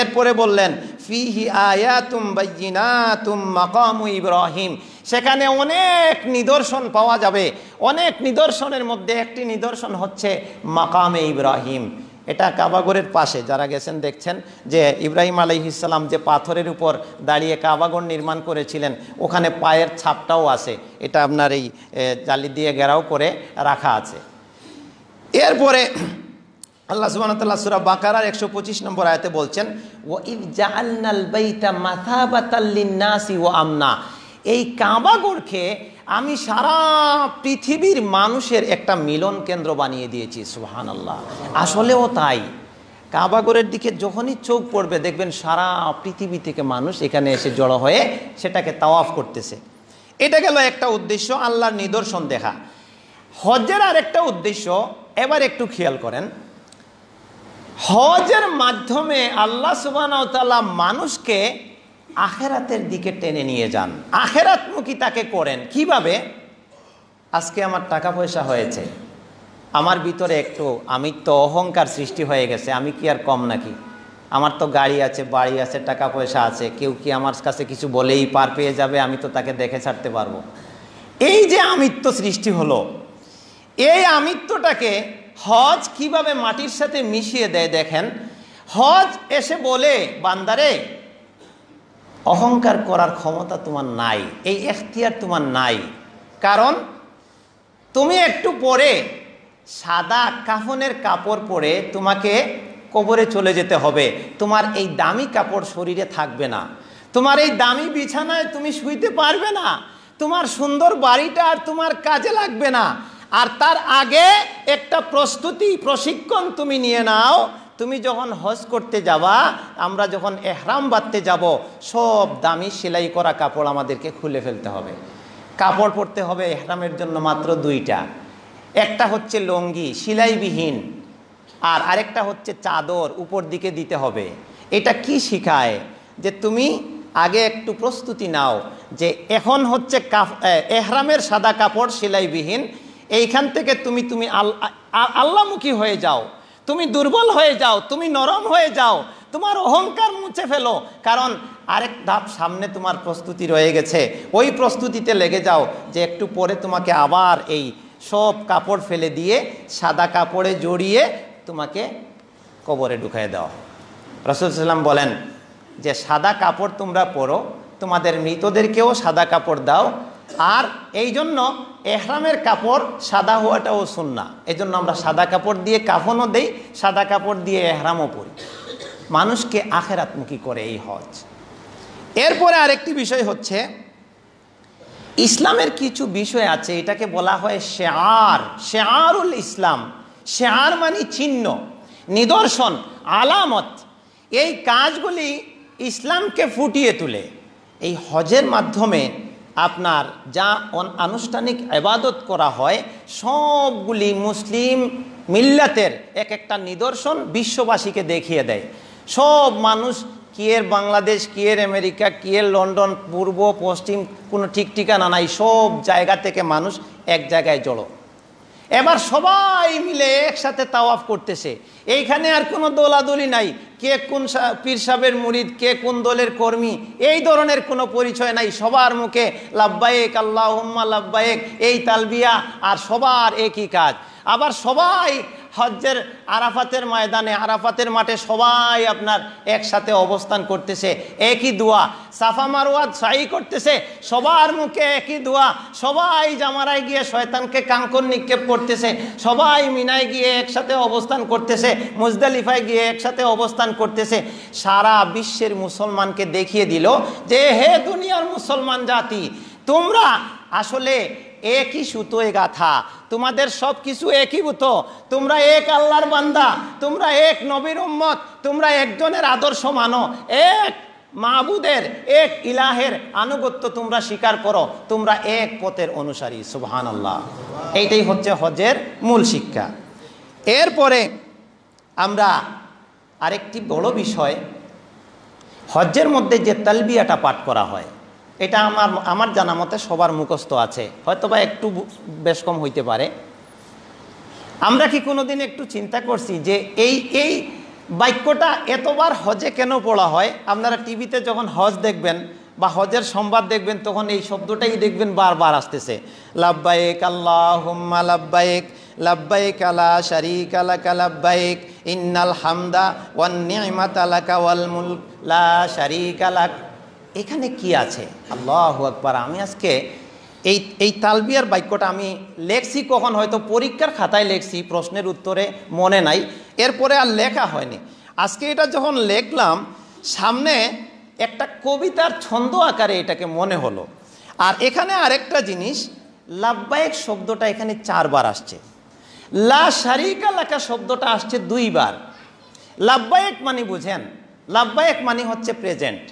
এরপরে বললেন ফিহি আয়াতুম বাইনাতুম মাকামু ইব্রাহিম সেখানে অনেক নিদর্শন পাওয়া যাবে অনেক নিদর্শনের মধ্যে একটি নিদর্শন হচ্ছে মাকামে ইব্রাহিম এটা কাবাগরের পাশে যারা গেছেন দেখছেন যে ইব্রাহিম আলহিসাল্লাম যে পাথরের উপর দাঁড়িয়ে কাবাগর নির্মাণ করেছিলেন ওখানে পায়ের ছাপটাও আছে এটা আপনার এই জালি দিয়ে ঘেরাও করে রাখা আছে এরপরে আল্লাহ সুবাহতাল্লাহ সুরা বাকারার একশো পঁচিশ নম্বর আয়তে বলছেন ও ইব জাহান্নাল বাইতা মাথাবাতাল্লিনাসি ও আমনা এই কাবাগড়কে আমি সারা পৃথিবীর মানুষের একটা মিলন কেন্দ্র বানিয়ে দিয়েছি সুহান আল্লাহ আসলেও তাই কাবাগরের দিকে যখনই চোখ পড়বে দেখবেন সারা পৃথিবী থেকে মানুষ এখানে এসে জড়ো হয়ে সেটাকে তাওয়াফ করতেছে এটা গেল একটা উদ্দেশ্য আল্লাহর নিদর্শন দেখা হজের আর একটা উদ্দেশ্য এবার একটু খেয়াল করেন হজের মাধ্যমে আল্লাহ সুবাহতাল্লাহ মানুষকে আখেরাতের দিকে টেনে নিয়ে যান আখেরাতমুখী তাকে করেন কিভাবে আজকে আমার টাকা পয়সা হয়েছে আমার ভিতরে একটু আমি তো অহংকার সৃষ্টি হয়ে গেছে আমি কি আর কম নাকি আমার তো গাড়ি আছে বাড়ি আছে টাকা পয়সা আছে কেউ কি আমার কাছে কিছু বলেই পার পেয়ে যাবে আমি তো তাকে দেখে ছাড়তে পারবো এই যে আমিত্ব সৃষ্টি হলো এই আমিত্বটাকে হজ কিভাবে মাটির সাথে মিশিয়ে দেয় দেখেন হজ এসে বলে বান্দারে অহংকার করার ক্ষমতা তোমার নাই এই এখতিয়ার তোমার নাই কারণ তুমি একটু পরে সাদা কাফনের কাপড় পরে তোমাকে কবরে চলে যেতে হবে তোমার এই দামি কাপড় শরীরে থাকবে না তোমার এই দামি বিছানায় তুমি শুইতে পারবে না তোমার সুন্দর বাড়িটা আর তোমার কাজে লাগবে না আর তার আগে একটা প্রস্তুতি প্রশিক্ষণ তুমি নিয়ে নাও তুমি যখন হজ করতে যাবা আমরা যখন এহরাম বাঁধতে যাব সব দামি সেলাই করা কাপড় আমাদেরকে খুলে ফেলতে হবে কাপড় পরতে হবে এহরামের জন্য মাত্র দুইটা একটা হচ্ছে লঙ্গি সেলাইবিহীন আর আরেকটা হচ্ছে চাদর উপর দিকে দিতে হবে এটা কি শিখায় যে তুমি আগে একটু প্রস্তুতি নাও যে এখন হচ্ছে এহরামের সাদা কাপড় সেলাইবিহীন এইখান থেকে তুমি তুমি আল্লামুখী হয়ে যাও তুমি দুর্বল হয়ে যাও তুমি নরম হয়ে যাও তোমার অহংকার মুছে ফেলো কারণ আরেক ধাপ সামনে তোমার প্রস্তুতি রয়ে গেছে ওই প্রস্তুতিতে লেগে যাও যে একটু পরে তোমাকে আবার এই সব কাপড় ফেলে দিয়ে সাদা কাপড়ে জড়িয়ে তোমাকে কবরে ঢুকাই দেওয়া রসুল সাল্লাম বলেন যে সাদা কাপড় তোমরা পরো তোমাদের মৃতদেরকেও সাদা কাপড় দাও আর এই জন্য এহরামের কাপড় সাদা হওয়াটাও সুন্না এই জন্য আমরা সাদা কাপড় দিয়ে কাফনও দেই সাদা কাপড় দিয়ে এহরামও পরি মানুষকে আত্মুখী করে এই হজ এরপরে আরেকটি বিষয় হচ্ছে ইসলামের কিছু বিষয় আছে এটাকে বলা হয় শেয়ার শেয়ারুল ইসলাম শেয়ার মানে চিহ্ন নিদর্শন আলামত এই কাজগুলি ইসলামকে ফুটিয়ে তুলে এই হজের মাধ্যমে আপনার যা আনুষ্ঠানিক আবাদত করা হয় সবগুলি মুসলিম মিল্লাতের এক একটা নিদর্শন বিশ্ববাসীকে দেখিয়ে দেয় সব মানুষ কিয়ের বাংলাদেশ কিয়ের আমেরিকা কিয়ের লন্ডন পূর্ব পশ্চিম কোনো ঠিক ঠিকানা নাই সব জায়গা থেকে মানুষ এক জায়গায় জড়ো এবার সবাই মিলে একসাথে তাওয়াফ করতেছে এইখানে আর কোনো দোলাদলি নাই কে কোন পীর সাহেবের মুরিদ কে কোন দলের কর্মী এই ধরনের কোনো পরিচয় নাই সবার মুখে লাভবায়েক আল্লাহ লাভবায়েক এই তালবিয়া আর সবার একই কাজ আবার সবাই হজ্জের আরাফাতের ময়দানে আরাফাতের মাঠে সবাই আপনার একসাথে অবস্থান করতেছে একই দোয়া সাফা মারোয়াদ সাই করতেছে সবার মুখে একই দোয়া সবাই জামারায় গিয়ে শয়তানকে কাঙ্কন নিক্ষেপ করতেছে সবাই মিনায় গিয়ে একসাথে অবস্থান করতেছে মুজদালিফায় গিয়ে একসাথে অবস্থান করতেছে সারা বিশ্বের মুসলমানকে দেখিয়ে দিল যে হে দুনিয়ার মুসলমান জাতি তোমরা আসলে একই সুতোয় গাথা তোমাদের সব কিছু একীভূত তোমরা এক আল্লাহর বান্দা তোমরা এক নবীর উম্মত তোমরা একজনের আদর্শ মানো এক মাহবুদের এক ইলাহের আনুগত্য তোমরা স্বীকার করো তোমরা এক পথের অনুসারী সুবহান আল্লাহ এইটাই হচ্ছে হজের মূল শিক্ষা এরপরে আমরা আরেকটি বড় বিষয় হজ্জের মধ্যে যে তালবিয়াটা পাঠ করা হয় এটা আমার আমার জানা মতে সবার মুখস্থ আছে হয়তো বা একটু বেশ কম হইতে পারে আমরা কি কোনোদিন একটু চিন্তা করছি যে এই এই বাক্যটা এতবার হজে কেন পড়া হয় আপনারা টিভিতে যখন হজ দেখবেন বা হজের সংবাদ দেখবেন তখন এই শব্দটাই দেখবেন বারবার আসতেছে লাভবায়েক আল্লাহ হুম্মা লাভবায়েক লাভবায়েক আলা শারিক আলাকা লাভবায়েক ইন্নাল হামদা ওয়ান নিমাত আলাকা ওয়াল মুল্ক লা শারিক আলাক এখানে কি আছে আল্লাহ আকবার আমি আজকে এই এই তালবিয়ার বাক্যটা আমি লেখছি কখন হয়তো পরীক্ষার খাতায় লেখছি প্রশ্নের উত্তরে মনে নাই এরপরে আর লেখা হয়নি আজকে এটা যখন লেখলাম সামনে একটা কবিতার ছন্দ আকারে এটাকে মনে হলো আর এখানে আরেকটা জিনিস লাভবায়ক শব্দটা এখানে চারবার আসছে লা সারিকা লাকা শব্দটা আসছে দুইবার লাভবায়ক মানে বুঝেন লাভবায়ক মানে হচ্ছে প্রেজেন্ট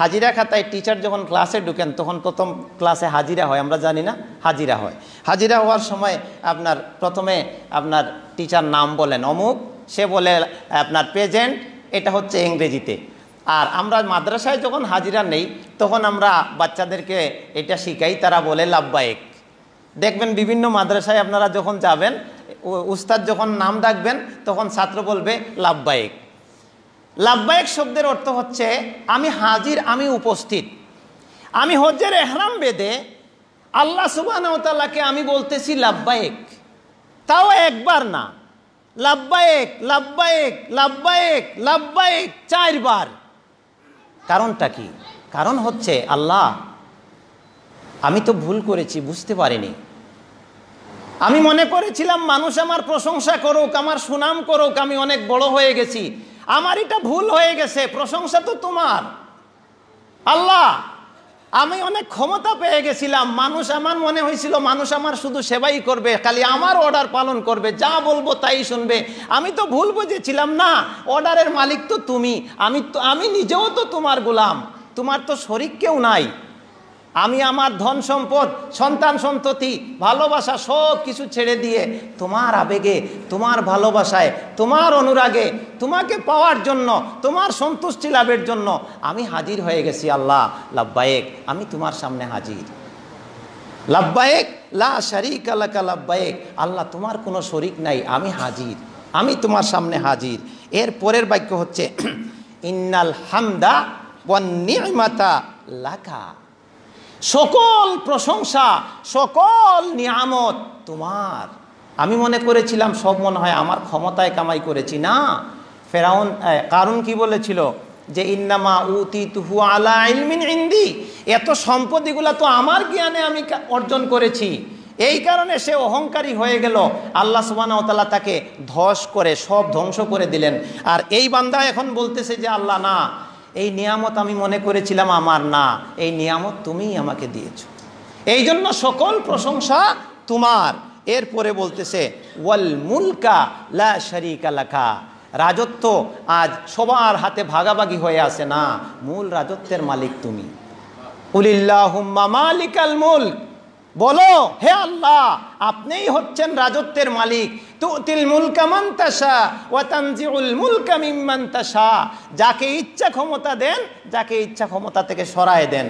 হাজিরা খাতায় টিচার যখন ক্লাসে ঢুকেন তখন প্রথম ক্লাসে হাজিরা হয় আমরা জানি না হাজিরা হয় হাজিরা হওয়ার সময় আপনার প্রথমে আপনার টিচার নাম বলেন অমুক সে বলে আপনার প্রেজেন্ট এটা হচ্ছে ইংরেজিতে আর আমরা মাদ্রাসায় যখন হাজিরা নেই তখন আমরা বাচ্চাদেরকে এটা শিখাই তারা বলে লাভবায়ক দেখবেন বিভিন্ন মাদ্রাসায় আপনারা যখন যাবেন উস্তাদ যখন নাম ডাকবেন তখন ছাত্র বলবে লাভবায়েক লাভবায়ক শব্দের অর্থ হচ্ছে আমি হাজির আমি উপস্থিত আমি হজ্জের এহরাম বেদে আল্লাহ সুবাহকে আমি বলতেছি লাভবায়ক তাও একবার না লাভবায়ক লাভবায়েক লাভবায়েক লাভবায়ক চারবার কারণটা কি কারণ হচ্ছে আল্লাহ আমি তো ভুল করেছি বুঝতে পারিনি আমি মনে করেছিলাম মানুষ আমার প্রশংসা করুক আমার সুনাম করুক আমি অনেক বড় হয়ে গেছি আমার এটা ভুল হয়ে গেছে প্রশংসা তো তোমার আল্লাহ আমি অনেক ক্ষমতা পেয়ে গেছিলাম মানুষ আমার মনে হয়েছিল মানুষ আমার শুধু সেবাই করবে খালি আমার অর্ডার পালন করবে যা বলবো তাই শুনবে আমি তো ভুল বুঝেছিলাম না অর্ডারের মালিক তো তুমি আমি তো আমি নিজেও তো তোমার গোলাম তোমার তো শরিক কেউ নাই আমি আমার ধন সম্পদ সন্তান সন্ততি ভালোবাসা সব কিছু ছেড়ে দিয়ে তোমার আবেগে তোমার ভালোবাসায় তোমার অনুরাগে তোমাকে পাওয়ার জন্য তোমার সন্তুষ্টি লাভের জন্য আমি হাজির হয়ে গেছি আল্লাহ লাভবায়েক আমি তোমার সামনে হাজির লাভবায়েক লা শারিক আলাকা লাভবায়েক আল্লাহ তোমার কোনো শরিক নাই আমি হাজির আমি তোমার সামনে হাজির এর পরের বাক্য হচ্ছে (clears throat) ইন্নাল হামদা ওয়ান লাখা সকল প্রশংসা সকল নিয়ামত তোমার আমি মনে করেছিলাম সব মনে হয় আমার ক্ষমতায় কামাই করেছি না ফেরাউন কারণ কি বলেছিল যে ইন্নামা উতি তুহু আলা ইলমিন ইন্দি এত সম্পত্তিগুলো তো আমার জ্ঞানে আমি অর্জন করেছি এই কারণে সে অহংকারী হয়ে গেল আল্লাহ সুবানাওতালা তাকে ধস করে সব ধ্বংস করে দিলেন আর এই বান্দা এখন বলতেছে যে আল্লাহ না এই নিয়ামত আমি মনে করেছিলাম আমার না এই নিয়ামত তুমিই আমাকে দিয়েছ এই জন্য সকল প্রশংসা তোমার এরপরে বলতেছে ওয়াল মুলকা লা শরিকা লাখা রাজত্ব আজ সবার হাতে ভাগাভাগি হয়ে আসে না মূল রাজত্বের মালিক তুমি উলিল্লাহ মালিকাল মুল্ক বলো হে আল্লাহ আপনিই হচ্ছেন রাজত্বের মালিক যাকে ইচ্ছা ক্ষমতা দেন যাকে ইচ্ছা ক্ষমতা থেকে সরায় দেন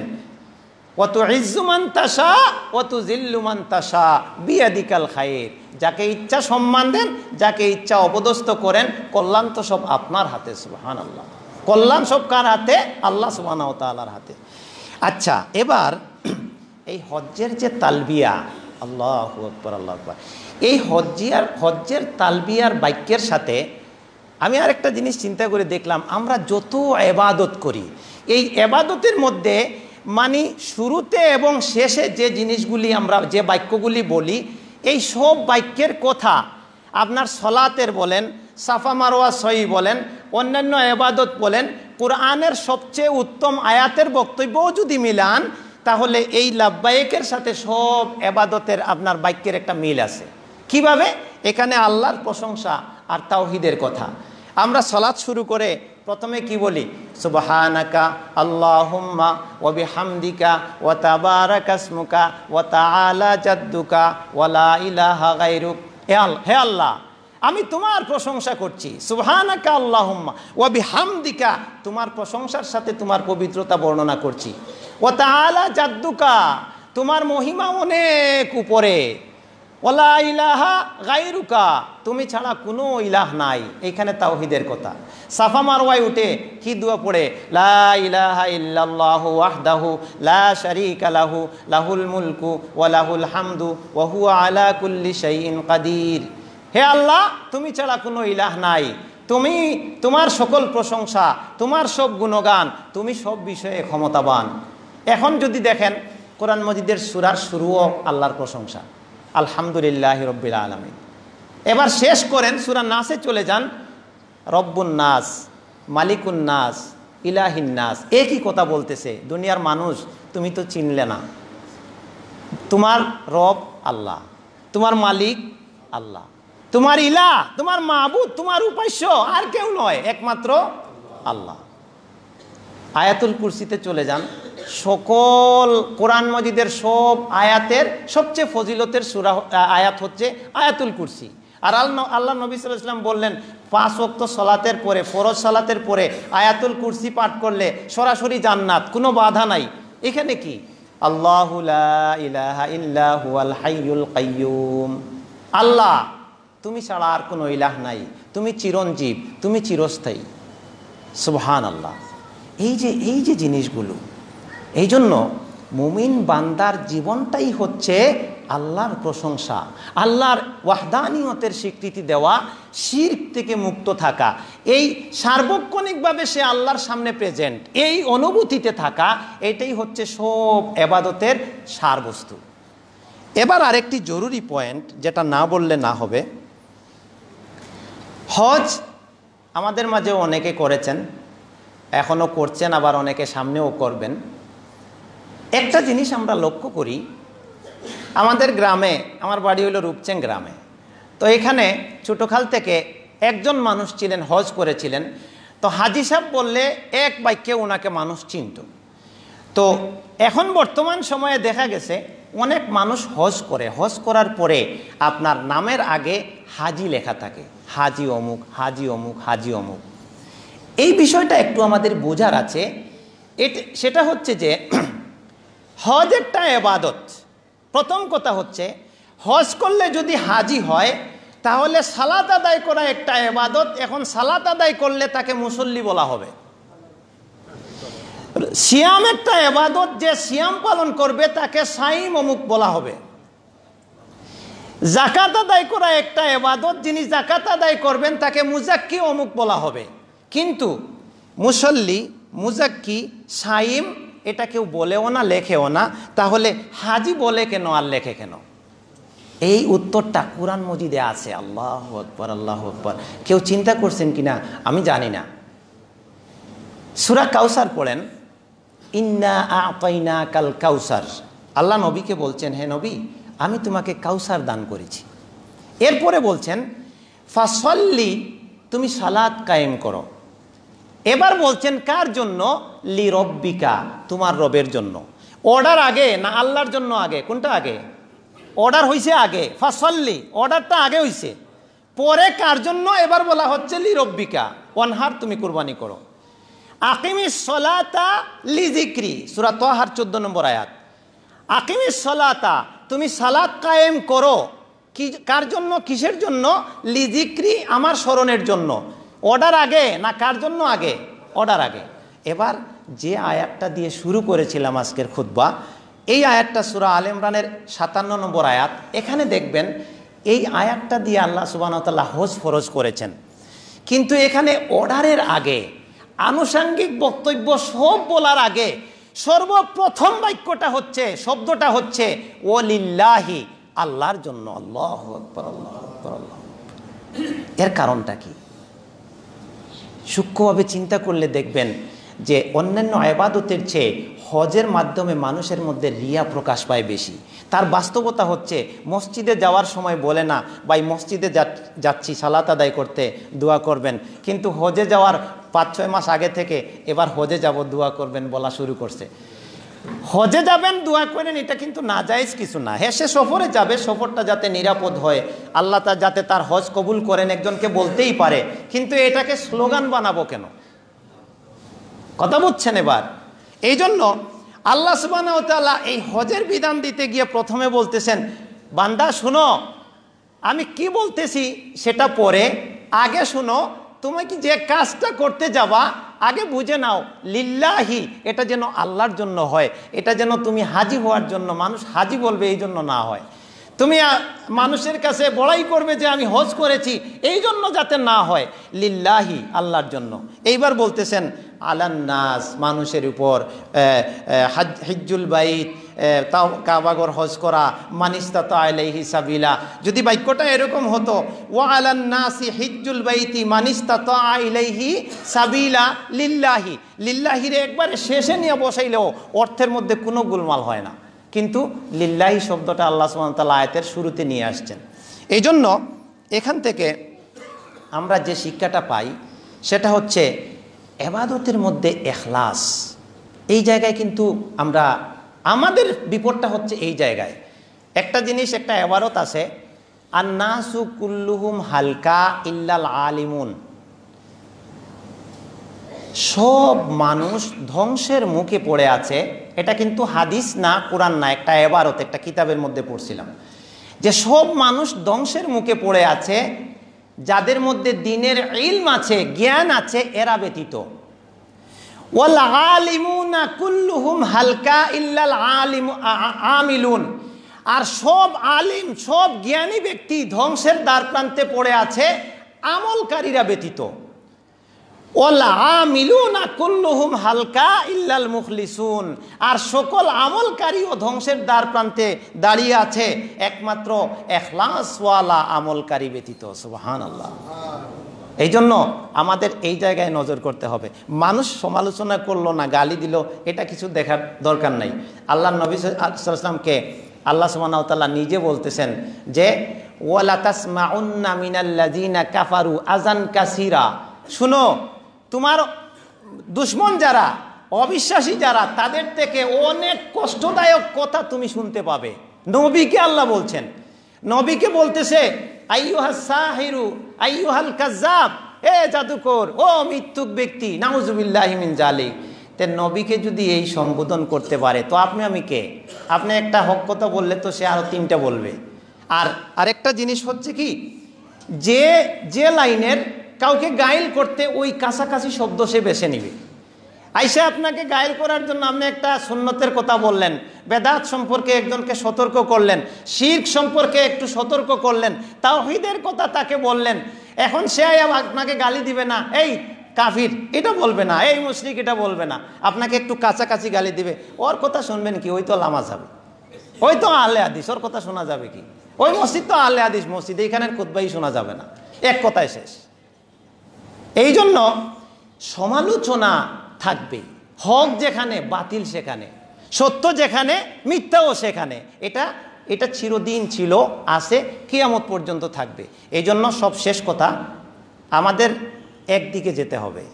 অত ইজ্জুমান তাসা অত জিল্লুমান তাসা বিয়াদিকাল খায়ের যাকে ইচ্ছা সম্মান দেন যাকে ইচ্ছা অপদস্থ করেন কল্যাণ তো সব আপনার হাতে সুবাহান আল্লাহ কল্যাণ সব কার হাতে আল্লাহ সুবাহ হাতে আচ্ছা এবার এই হজ্জের যে তালবিয়া আল্লাহ আকবর আল্লাহ আকবর এই হজ্জিয়ার হজ্জের তালবিয়ার বাক্যের সাথে আমি আরেকটা জিনিস চিন্তা করে দেখলাম আমরা যত এবাদত করি এই এবাদতের মধ্যে মানে শুরুতে এবং শেষে যে জিনিসগুলি আমরা যে বাক্যগুলি বলি এই সব বাক্যের কথা আপনার সলাতের বলেন সাফা মারোয়া সই বলেন অন্যান্য এবাদত বলেন কোরআনের সবচেয়ে উত্তম আয়াতের বক্তব্যও যদি মিলান তাহলে এই লাভবায়েকের সাথে সব এবাদতের আপনার বাক্যের একটা মিল আছে কিভাবে এখানে আল্লাহর প্রশংসা আর তাওহিদের কথা আমরা সলাদ শুরু করে প্রথমে কি বলি সুবহানাকা আল্লাহুম্মা ওবি হামদিকা ও তাবারাকাসমুকা ও তা আলা জাদ্দুকা ওয়ালা ইলাহা গাইরুক হে আল হে আল্লাহ আমি তোমার প্রশংসা করছি সুবহানাকা আল্লাহুম্মা ওবি হামদিকা তোমার প্রশংসার সাথে তোমার পবিত্রতা বর্ণনা করছি ও তাহলা জাদ্দুকা তোমার মহিমা অনেক উপরে ওলা ইলাহা গাইরুকা তুমি ছাড়া কোনো ইলাহ নাই এখানে তাওহিদের কথা সাফা মারওয়াই উঠে কি দুয়া পড়ে লা ইলাহা ইল্লাল্লাহু ওয়াহদাহু লা শারীকা লাহু লাহুল মুলকু ওয়া লাহুল হামদু ওয়া হুয়া আলা কুল্লি শাইইন কাদির হে আল্লাহ তুমি ছাড়া কোনো ইলাহ নাই তুমি তোমার সকল প্রশংসা তোমার সব গুণগান তুমি সব বিষয়ে ক্ষমতাবান এখন যদি দেখেন কোরআন মজিদের সুরার শুরুও আল্লাহর প্রশংসা আলহামদুলিল্লাহ রব্বিল আলমিন এবার শেষ করেন সুরা নাসে চলে যান রব্বুন নাস মালিকুন নাস ইলাহিন নাস একই কথা বলতেছে দুনিয়ার মানুষ তুমি তো চিনলে না তোমার রব আল্লাহ তোমার মালিক আল্লাহ তোমার ইলা তোমার মাহবুদ তোমার উপাস্য আর কেউ নয় একমাত্র আল্লাহ আয়াতুল কুরসিতে চলে যান সকল কোরআন মজিদের সব আয়াতের সবচেয়ে ফজিলতের সুরা আয়াত হচ্ছে আয়াতুল কুরসি আর আল্লাহ নবী সাল্লাম বললেন পাঁচ অক্ত সলাতের পরে ফরজ সলাতের পরে আয়াতুল কুরসি পাঠ করলে সরাসরি জান্নাত কোনো বাধা নাই এখানে কি আল্লাহ তুমি ছাড়া আর কোনো ইলাহ নাই তুমি চিরঞ্জীব তুমি চিরস্থায়ী সুবহান আল্লাহ এই যে এই যে জিনিসগুলো এই জন্য মুমিন বান্দার জীবনটাই হচ্ছে আল্লাহর প্রশংসা আল্লাহর ওয়াহদানিয়তের স্বীকৃতি দেওয়া শির থেকে মুক্ত থাকা এই সার্বক্ষণিকভাবে সে আল্লাহর সামনে প্রেজেন্ট এই অনুভূতিতে থাকা এটাই হচ্ছে সব এবাদতের সারবস্তু এবার আরেকটি জরুরি পয়েন্ট যেটা না বললে না হবে হজ আমাদের মাঝে অনেকে করেছেন এখনও করছেন আবার অনেকে সামনেও করবেন একটা জিনিস আমরা লক্ষ্য করি আমাদের গ্রামে আমার বাড়ি হইল রূপচেন গ্রামে তো এখানে ছোটোখাল থেকে একজন মানুষ ছিলেন হজ করেছিলেন তো হাজি সাহেব বললে এক বাক্যে ওনাকে মানুষ চিনত তো এখন বর্তমান সময়ে দেখা গেছে অনেক মানুষ হজ করে হজ করার পরে আপনার নামের আগে হাজি লেখা থাকে হাজি অমুক হাজি অমুক হাজি অমুক এই বিষয়টা একটু আমাদের বোঝার আছে এটা সেটা হচ্ছে যে হজ একটা এবাদত প্রথম কথা হচ্ছে হজ করলে যদি হাজি হয় তাহলে সালাত আদায় করা একটা এবাদত এখন সালাত আদায় করলে তাকে মুসল্লি বলা হবে সিয়াম একটা এবাদত যে সিয়াম পালন করবে তাকে সাইম অমুক বলা হবে জাকাত আদায় করা একটা এবাদত যিনি জাকাত আদায় করবেন তাকে মুজাক্কি অমুক বলা হবে কিন্তু মুসল্লি মুজাক্কি সাইম এটা কেউ বলেও না লেখেও না তাহলে হাজি বলে কেন আর লেখে কেন এই উত্তরটা কোরআন মজিদে আছে আল্লাহ আকবর আল্লাহ আকবর কেউ চিন্তা করছেন কি না আমি জানি না সুরা কাউসার পড়েন ইন্না আপাইনা কাল কাউসার আল্লাহ নবীকে বলছেন হে নবী আমি তোমাকে কাউসার দান করেছি এরপরে বলছেন ফাসল্লি তুমি সালাদ কায়েম করো এবার বলছেন কার জন্য লি রব্বিকা তোমার রবের জন্য অর্ডার আগে না আল্লাহর জন্য আগে কোনটা আগে অর্ডার হয়েছে আগে ফাসল্লি অর্ডারটা আগে হয়েছে পরে কার জন্য এবার বলা হচ্ছে লি রব্বিকা অনহার তুমি কোরবানি করো আকিমি সলাতা লি জিক্রি সুরাত হার চোদ্দ নম্বর আয়াত আকিমি সলাতা তুমি সালাত কায়েম করো কি কার জন্য কিসের জন্য লিজিক্রি আমার স্মরণের জন্য অর্ডার আগে না কার জন্য আগে অর্ডার আগে এবার যে আয়াতটা দিয়ে শুরু করেছিলাম আজকের খুদ্া এই আয়াতটা সুরা আল ইমরানের সাতান্ন নম্বর আয়াত এখানে দেখবেন এই আয়াতটা দিয়ে আল্লাহ সুবাহতাল্লাহ হোজ ফরজ করেছেন কিন্তু এখানে অর্ডারের আগে আনুষাঙ্গিক বক্তব্য সব বলার আগে সর্বপ্রথম বাক্যটা হচ্ছে শব্দটা হচ্ছে ওলিল্লাহি আল্লাহর জন্য আল্লাহ এর কারণটা কি সূক্ষ্মভাবে চিন্তা করলে দেখবেন যে অন্যান্য আবাদতের চেয়ে হজের মাধ্যমে মানুষের মধ্যে রিয়া প্রকাশ পায় বেশি তার বাস্তবতা হচ্ছে মসজিদে যাওয়ার সময় বলে না বা মসজিদে যাচ্ছি সালাত আদায় করতে দোয়া করবেন কিন্তু হজে যাওয়ার পাঁচ ছয় মাস আগে থেকে এবার হজে যাব দোয়া করবেন বলা শুরু করছে হজে যাবেন দোয়া করেন এটা কিন্তু না যায়জ কিছু না হ্যাঁ সে সফরে যাবে সফরটা যাতে নিরাপদ হয় আল্লাহ তা যাতে তার হজ কবুল করেন একজনকে বলতেই পারে কিন্তু এটাকে স্লোগান বানাবো কেন কথা বুঝছেন এবার এই জন্য আল্লাহ সুবাহতাল্লাহ এই হজের বিধান দিতে গিয়ে প্রথমে বলতেছেন বান্দা শুনো আমি কি বলতেছি সেটা পরে আগে শুনো তুমি কি যে কাজটা করতে যাবা আগে বুঝে নাও লিল্লাহি এটা যেন আল্লাহর জন্য হয় এটা যেন তুমি হাজি হওয়ার জন্য মানুষ হাজি বলবে এই জন্য না হয় তুমি মানুষের কাছে বড়াই করবে যে আমি হজ করেছি এই জন্য যাতে না হয় লিল্লাহি আল্লাহর জন্য এইবার বলতেছেন আলান্নাস মানুষের উপর হিজুল বাইত তাও কাবাগর হজ করা মানিস্তা তাইলাইহি সাবিলা যদি বাক্যটা এরকম হতো ওয়া আলান্নাসি হিজুল বাইতি মানিস্তা তাইলাইহি সাবিলা লিল্লাহি লিল্লাহিরে একবারে শেষে নিয়ে বসাইলেও অর্থের মধ্যে কোনো গোলমাল হয় না কিন্তু লিল্লাহি শব্দটা আল্লাহ সুমতাল আয়তের শুরুতে নিয়ে আসছেন এই জন্য এখান থেকে আমরা যে শিক্ষাটা পাই সেটা হচ্ছে এবাদতের মধ্যে এখলাস এই জায়গায় কিন্তু আমরা আমাদের বিপদটা হচ্ছে এই জায়গায় একটা জিনিস একটা এবারত আছে আর নাসু কুল্লুহুম হালকা ইল্লাল আলিমুন সব মানুষ ধ্বংসের মুখে পড়ে আছে এটা কিন্তু হাদিস না কোরআন না একটা এবারত একটা কিতাবের মধ্যে পড়ছিলাম যে সব মানুষ ধ্বংসের মুখে পড়ে আছে যাদের মধ্যে দিনের ইলম আছে জ্ঞান আছে এরা ব্যতীত হালকা ইল্লাল আলিম আমিলুন আর সব আলিম সব জ্ঞানী ব্যক্তি ধ্বংসের দ্বার প্রান্তে পড়ে আছে আমলকারীরা ব্যতীত হালকা ইল্লাল আর সকল আমলকারী ও ধ্বংসের দ্বার প্রান্তে দাঁড়িয়ে আছে একমাত্র এখলাসওয়ালা আমলকারী ব্যতীত সুবাহান আল্লাহ এই জন্য আমাদের এই জায়গায় নজর করতে হবে মানুষ সমালোচনা করলো না গালি দিল এটা কিছু দেখার দরকার নাই আল্লাহ নবীলামকে আল্লাহ সুবাহ নিজে বলতেছেন যে ওয়ালা তাসমা উন্না জিনা কাফারু আজান কাসিরা শুনো তোমার দুশ্মন যারা অবিশ্বাসী যারা তাদের থেকে অনেক কষ্টদায়ক কথা তুমি শুনতে পাবে নবীকে আল্লাহ বলছেন নবীকে বলতেছে আইয়ুহা সাহিরু আইয়ুহাল কাজাব এ জাদুকর ও মৃত্যুক ব্যক্তি নাউজুবিল্লাহিমিন জালিক তে নবীকে যদি এই সম্বোধন করতে পারে তো আপনি আমি কে আপনি একটা হক কথা বললে তো সে আরও তিনটা বলবে আর আরেকটা জিনিস হচ্ছে কি যে যে লাইনের কাউকে গাইল করতে ওই কাছাকাছি শব্দ সে বেছে নিবে আইসে আপনাকে গায়েল করার জন্য আপনি একটা সুন্নতের কথা বললেন বেদাত সম্পর্কে একজনকে সতর্ক করলেন শির্ক সম্পর্কে একটু সতর্ক করলেন তাওহিদের কথা তাকে বললেন এখন সে আপনাকে গালি দিবে না এই কাফির এটা বলবে না এই মুশ্রিক এটা বলবে না আপনাকে একটু কাছাকাছি গালি দিবে ওর কথা শুনবেন কি ওই তো লামা যাবে ওই তো আলে আদিস ওর কথা শোনা যাবে কি ওই মসজিদ তো আলে আদিস মসজিদ এইখানের কোথাই শোনা যাবে না এক কথায় শেষ এই জন্য সমালোচনা থাকবে হক যেখানে বাতিল সেখানে সত্য যেখানে মিথ্যাও সেখানে এটা এটা চিরদিন ছিল আছে কিয়ামত পর্যন্ত থাকবে এই জন্য সব শেষ কথা আমাদের একদিকে যেতে হবে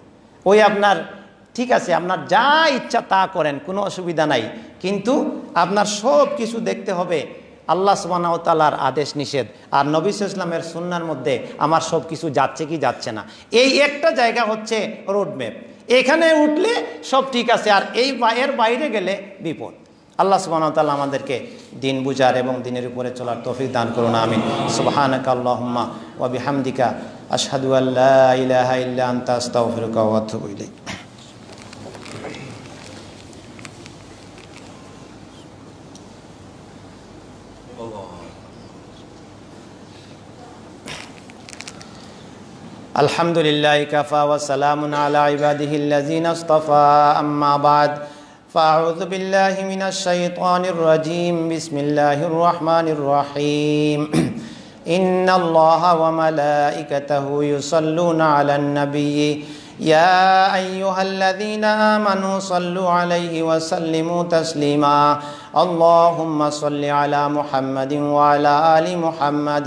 ওই আপনার ঠিক আছে আপনার যা ইচ্ছা তা করেন কোনো অসুবিধা নাই কিন্তু আপনার সব কিছু দেখতে হবে আল্লাহ তালার আদেশ নিষেধ আর নবী ইসলামের সুন্নার মধ্যে আমার সব কিছু যাচ্ছে কি যাচ্ছে না এই একটা জায়গা হচ্ছে রোডম্যাপ এখানে উঠলে সব ঠিক আছে আর এই এর বাইরে গেলে বিপদ আল্লাহ তাল্লাহ আমাদেরকে দিন বুঝার এবং দিনের উপরে চলার তফিক দান করুন আমি সুবাহানকাল্লাহম্মা হামদিকা আসাদু আল্লাহ ইলাহা ইল্লা আন্তা আস্তাগফিরুকা الحمد لله كفى وسلام على عباده الذين اصطفى أما بعد فأعوذ بالله من الشيطان الرجيم بسم الله الرحمن الرحيم إن الله وملائكته يصلون على النبي يا أيها الذين آمنوا صلوا عليه وسلموا تسليما اللهم صل على محمد وعلى آل محمد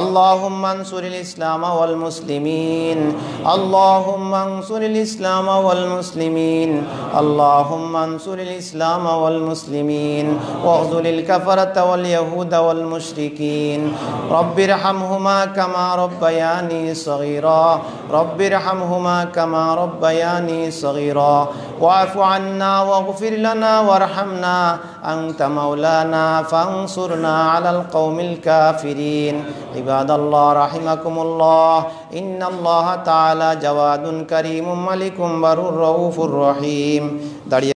اللهم انصر الإسلام والمسلمين اللهم انصر الإسلام والمسلمين اللهم انصر الإسلام والمسلمين واغزل الكفرة واليهود والمشركين رب ارحمهما كما ربياني صغيرا رب ارحمهما كما ربياني صغيرا واعف عنا واغفر لنا وارحمنا أنت مولانا فانصرنا على القوم الكافرين عباد الله رحمكم الله إن الله تعالى جواد كريم ملك برر رؤوف رحيم